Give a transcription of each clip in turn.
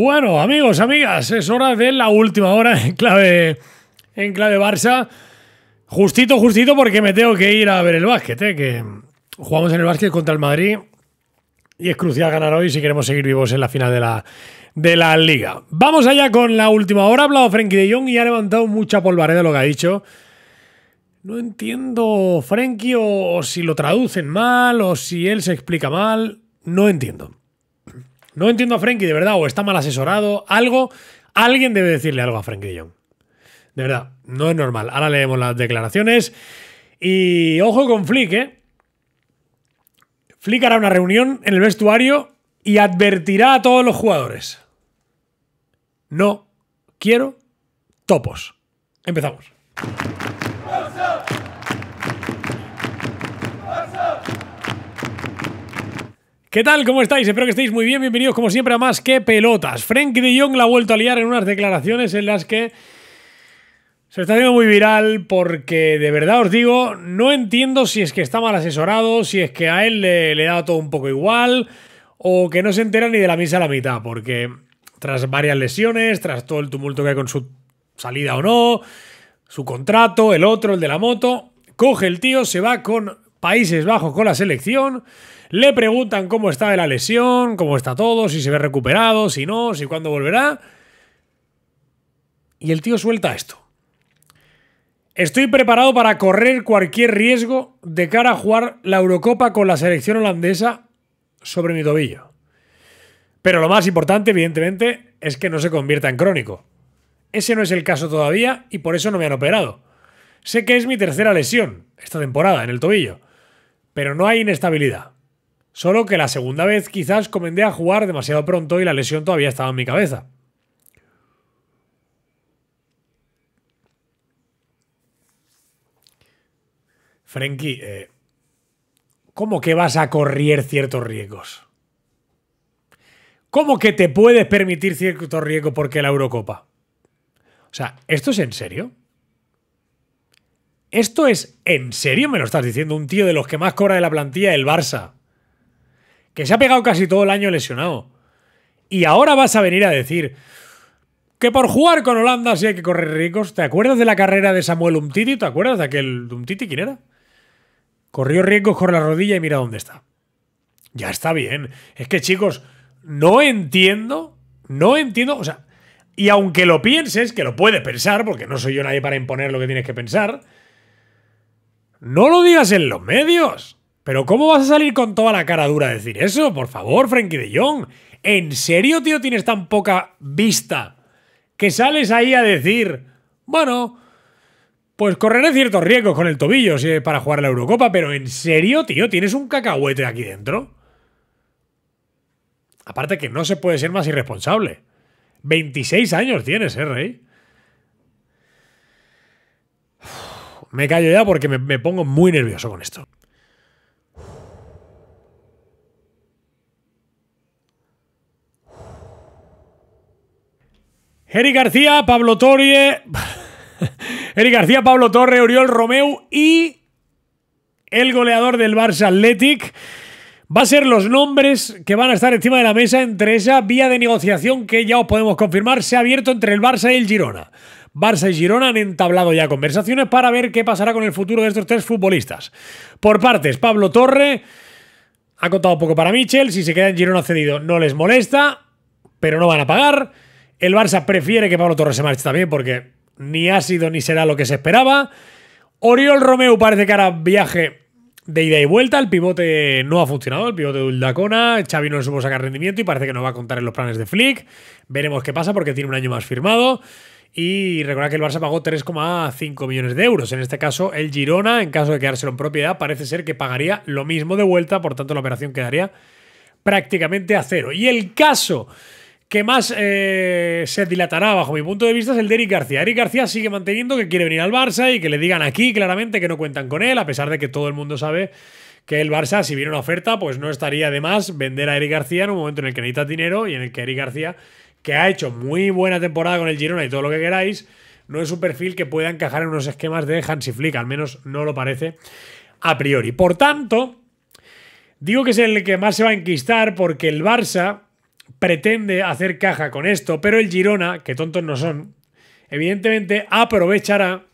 Bueno, amigos, amigas, es hora de la última hora en clave, en clave Barça. Justito, justito, porque me tengo que ir a ver el básquet, ¿eh? que jugamos en el básquet contra el Madrid y es crucial ganar hoy si queremos seguir vivos en la final de la, de la liga. Vamos allá con la última hora. Ha hablado Frenkie de Jong y ha levantado mucha polvareda lo que ha dicho. No entiendo, Frenkie, o si lo traducen mal, o si él se explica mal. No entiendo. No entiendo a Frenkie, de verdad, o está mal asesorado, algo. Alguien debe decirle algo a Frenkie de Jong. De verdad, no es normal. Ahora leemos las declaraciones. Y ojo con Flick, ¿eh? Flick hará una reunión en el vestuario y advertirá a todos los jugadores. No quiero topos. Empezamos. ¿Qué tal? ¿Cómo estáis? Espero que estéis muy bien. Bienvenidos como siempre a más que pelotas. Frank de Jong la ha vuelto a liar en unas declaraciones en las que se está haciendo muy viral porque de verdad os digo, no entiendo si es que está mal asesorado, si es que a él le, da todo un poco igual o que no se entera ni de la misa a la mitad, porque tras varias lesiones, tras todo el tumulto que hay con su salida o no, su contrato, el otro, el de la moto, coge el tío, se va con Países Bajos con la selección. Le preguntan cómo está de la lesión, cómo está todo, si se ve recuperado, si no, si cuándo volverá. Y el tío suelta esto. Estoy preparado para correr cualquier riesgo de cara a jugar la Eurocopa con la selección holandesa sobre mi tobillo. Pero lo más importante, evidentemente, es que no se convierta en crónico. Ese no es el caso todavía y por eso no me han operado. Sé que es mi tercera lesión esta temporada en el tobillo. Pero no hay inestabilidad. Solo que la segunda vez quizás comendé a jugar demasiado pronto y la lesión todavía estaba en mi cabeza. Frenkie, eh, ¿cómo que vas a correr ciertos riesgos? ¿Cómo que te puedes permitir ciertos riesgos porque la Eurocopa? O sea, ¿esto es en serio? ¿Esto es en serio? Me lo estás diciendo un tío de los que más cobra de la plantilla el Barça. Que se ha pegado casi todo el año lesionado. Y ahora vas a venir a decir que por jugar con Holanda sí hay que correr riesgos. ¿Te acuerdas de la carrera de Samuel Umtiti? ¿Te acuerdas de aquel Umtiti? ¿Quién era? Corrió riesgos con la rodilla y mira dónde está. Ya está bien. Es que chicos, no entiendo, no entiendo, o sea, y aunque lo pienses, que lo puedes pensar, porque no soy yo nadie para imponer lo que tienes que pensar, no lo digas en los medios. Pero ¿cómo vas a salir con toda la cara dura a decir eso? Por favor, Frankie de Jong. ¿En serio, tío, tienes tan poca vista que sales ahí a decir, bueno, pues correré ciertos riesgos con el tobillo es para jugar la Eurocopa, pero ¿en serio, tío, tienes un cacahuete aquí dentro? Aparte que no se puede ser más irresponsable. 26 años tienes, ¿eh, Rey? me callo ya porque me, pongo muy nervioso con esto. Eric García, Pablo Torre. Eric García, Pablo Torre, Oriol Romeu y el goleador del Barça Athletic. Va a ser los nombres que van a estar encima de la mesa entre esa vía de negociación que ya os podemos confirmar se ha abierto entre el Barça y el Girona. Barça y Girona han entablado ya conversaciones para ver qué pasará con el futuro de estos tres futbolistas. Por partes, Pablo Torre ha contado poco para Michel. Si se queda en Girona cedido, no les molesta, pero no van a pagar. El Barça prefiere que Pablo Torre se marche también porque ni ha sido ni será lo que se esperaba. Oriol Romeu parece que hará viaje de ida y vuelta. El pivote no ha funcionado, el pivote de Uldacona. Xavi no le supo sacar rendimiento y parece que no va a contar en los planes de Flick. Veremos qué pasa porque tiene un año más firmado. Y recuerda que el Barça pagó 3,5 millones de euros. En este caso, el Girona, en caso de quedárselo en propiedad, parece ser que pagaría lo mismo de vuelta, por tanto la operación quedaría prácticamente a cero. Y el caso que más eh, se dilatará bajo mi punto de vista es el de Eric García. Eric García sigue manteniendo que quiere venir al Barça y que le digan aquí claramente que no cuentan con él, a pesar de que todo el mundo sabe que el Barça, si viene una oferta, pues no estaría de más vender a Eric García en un momento en el que necesita dinero y en el que Eric García que ha hecho muy buena temporada con el Girona y todo lo que queráis, no es un perfil que pueda encajar en unos esquemas de Hansi Flick, al menos no lo parece a priori. Por tanto, digo que es el que más se va a enquistar porque el Barça pretende hacer caja con esto, pero el Girona, que tontos no son, evidentemente aprovechará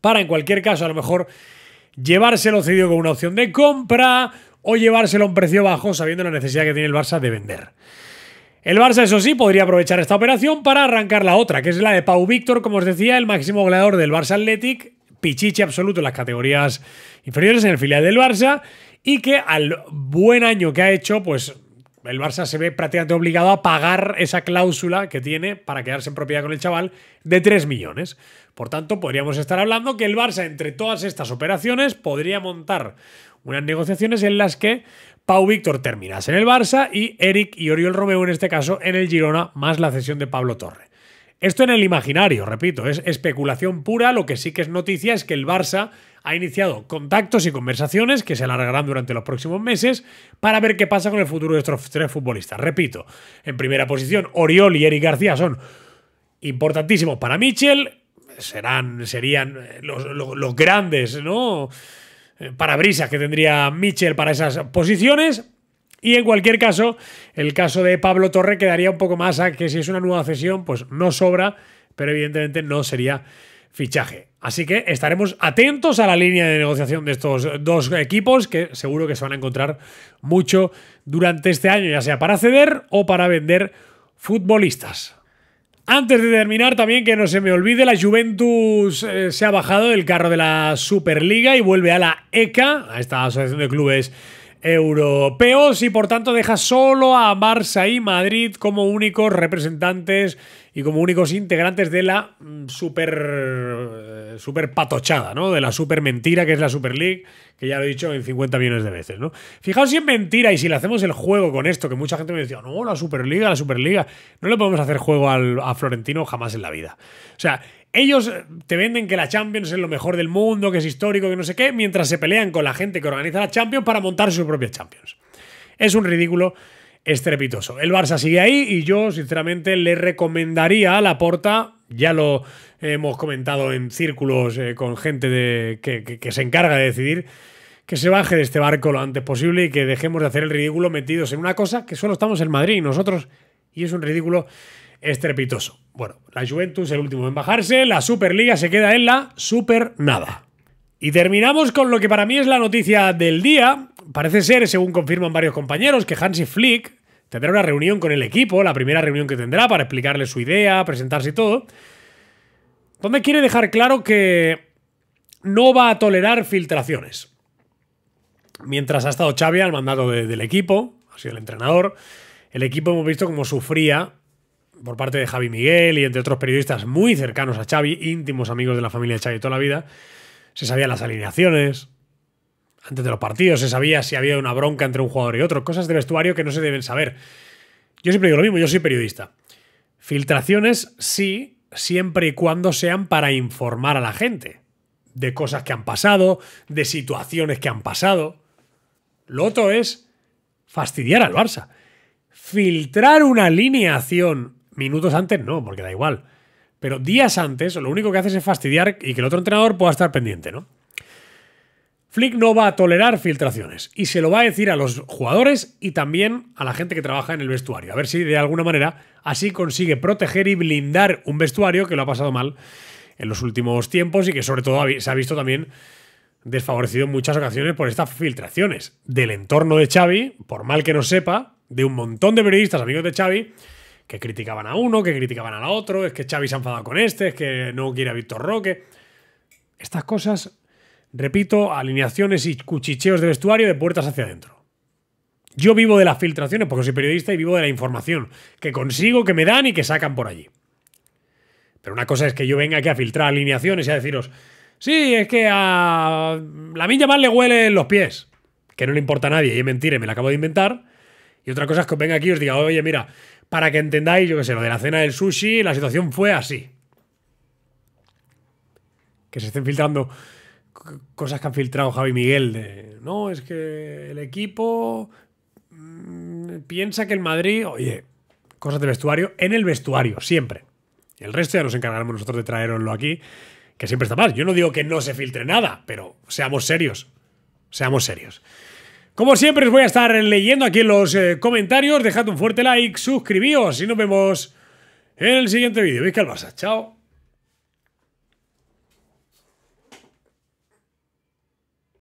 para en cualquier caso a lo mejor llevárselo cedido con una opción de compra o llevárselo a un precio bajo sabiendo la necesidad que tiene el Barça de vender. El Barça, eso sí, podría aprovechar esta operación para arrancar la otra, que es la de Pau Víctor, como os decía, el máximo goleador del Barça Athletic, pichiche absoluto en las categorías inferiores, en el filial del Barça, y que al buen año que ha hecho, pues el Barça se ve prácticamente obligado a pagar esa cláusula que tiene para quedarse en propiedad con el chaval de 3 millones. Por tanto, podríamos estar hablando que el Barça, entre todas estas operaciones, podría montar unas negociaciones en las que Pau Víctor terminas en el Barça y Eric y Oriol Romeo en este caso en el Girona, más la cesión de Pablo Torre. Esto en el imaginario, repito, es especulación pura. Lo que sí que es noticia es que el Barça ha iniciado contactos y conversaciones que se alargarán durante los próximos meses para ver qué pasa con el futuro de estos tres futbolistas. Repito, en primera posición, Oriol y Eric García son importantísimos para Michel. Serán, serían los grandes, ¿no? Eh, parabrisas que tendría Mitchell para esas posiciones. Y en cualquier caso, el caso de Pablo Torre quedaría un poco más a que si es una nueva cesión, pues no sobra, pero evidentemente no sería fichaje. Así que estaremos atentos a la línea de negociación de estos dos equipos que seguro que se van a encontrar mucho durante este año, ya sea para ceder o para vender futbolistas. Antes de terminar, también que no se me olvide, la Juventus eh, se ha bajado del carro de la Superliga y vuelve a la ECA, a esta asociación de clubes europeos, y por tanto deja solo a Barça y Madrid como únicos representantes y como únicos integrantes de la mm, super, eh, super patochada, ¿no? De la super mentira que es la Super League, que ya lo he dicho en 50 millones de veces, ¿no? Fijaos si es mentira y si le hacemos el juego con esto, que mucha gente me decía, no, la Superliga, la Superliga, no le podemos hacer juego a Florentino jamás en la vida. O sea, ellos eh, te venden que la Champions es lo mejor del mundo, que es histórico, que no sé qué, mientras se pelean con la gente que organiza la Champions para montar sus propias Champions. Es un ridículo estrepitoso. El Barça sigue ahí y yo sinceramente le recomendaría a la Porta, ya lo hemos comentado en círculos eh, con gente que, se encarga de decidir, que se baje de este barco lo antes posible y que dejemos de hacer el ridículo metidos en una cosa que solo estamos en Madrid y nosotros, y es un ridículo estrepitoso. Bueno, la Juventus el último en bajarse, la Superliga se queda en la Super Nada. Y terminamos con lo que para mí es la noticia del día, parece ser, según confirman varios compañeros, que Hansi Flick tendrá una reunión con el equipo, la primera reunión que tendrá para explicarle su idea, presentarse y todo, donde quiere dejar claro que no va a tolerar filtraciones. Mientras ha estado Xavi al mandato del equipo, ha sido el entrenador, el equipo hemos visto cómo sufría por parte de Javi Miguel y entre otros periodistas muy cercanos a Xavi, íntimos amigos de la familia de Xavi toda la vida, se sabían las alineaciones, antes de los partidos se sabía si había una bronca entre un jugador y otro, cosas de vestuario que no se deben saber. Yo siempre digo lo mismo, yo soy periodista. Filtraciones sí, siempre y cuando sean para informar a la gente de cosas que han pasado, de situaciones que han pasado. Lo otro es fastidiar al Barça. Filtrar una alineación minutos antes no, porque da igual. Pero días antes, lo único que haces es fastidiar y que el otro entrenador pueda estar pendiente, ¿no? Flick no va a tolerar filtraciones y se lo va a decir a los jugadores y también a la gente que trabaja en el vestuario. A ver si de alguna manera así consigue proteger y blindar un vestuario que lo ha pasado mal en los últimos tiempos y que sobre todo se ha visto también desfavorecido en muchas ocasiones por estas filtraciones del entorno de Xavi, por mal que no sepa, de un montón de periodistas amigos de Xavi que criticaban a uno, que criticaban a la otro, es que Xavi se ha enfadado con este, es que no quiere a Víctor Roque. Estas cosas Repito, alineaciones y cuchicheos de vestuario de puertas hacia adentro. Yo vivo de las filtraciones porque soy periodista y vivo de la información que consigo, que me dan y que sacan por allí. Pero una cosa es que yo venga aquí a filtrar alineaciones y a deciros, sí, es que a la milla más le huelen los pies, que no le importa a nadie, y es mentira, me la acabo de inventar. Y otra cosa es que os venga aquí y os diga, oye, mira, para que entendáis, yo qué sé, lo de la cena del sushi, la situación fue así. Que se estén filtrando cosas que han filtrado Javi Miguel no, es que el equipo mm, piensa que el Madrid, oye, cosas de vestuario, en el vestuario, siempre. El resto ya nos encargaremos nosotros de traerlo aquí, que siempre está mal. Yo no digo que no se filtre nada, pero seamos serios, seamos serios. Como siempre os voy a estar leyendo aquí en los eh, comentarios, dejad un fuerte like, suscribíos y nos vemos en el siguiente vídeo. Veis que Barça, chao.